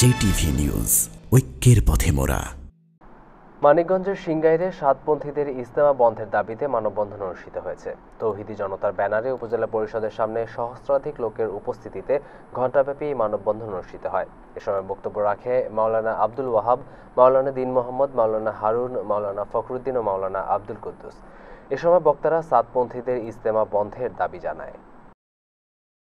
JTV news ঐক্যের পথে মোরা মানিকগঞ্জের সিংগাইরে সাতপন্থীদের ইস্তেমা বন্ধের দাবিতে মানববন্ধন অনুষ্ঠিত হয়েছে তৌহিদি জনতার ব্যানারে উপজেলা পরিষদের সামনে সহস্রাধিক লোকের উপস্থিতিতে ঘণ্টাব্যাপী মানববন্ধন অনুষ্ঠিত হয় এ সময় বক্তব্য রাখে মাওলানা আব্দুল ওয়াহাব মাওলানা দিন মোহাম্মদ মাওলানা হারুন মাওলানা ফখরুদ্দিন ও মাওলানা আব্দুল কুদ্দুস এ সময় বক্তারা সাতপন্থীদের ইস্তেমা বন্ধের দাবি জানায়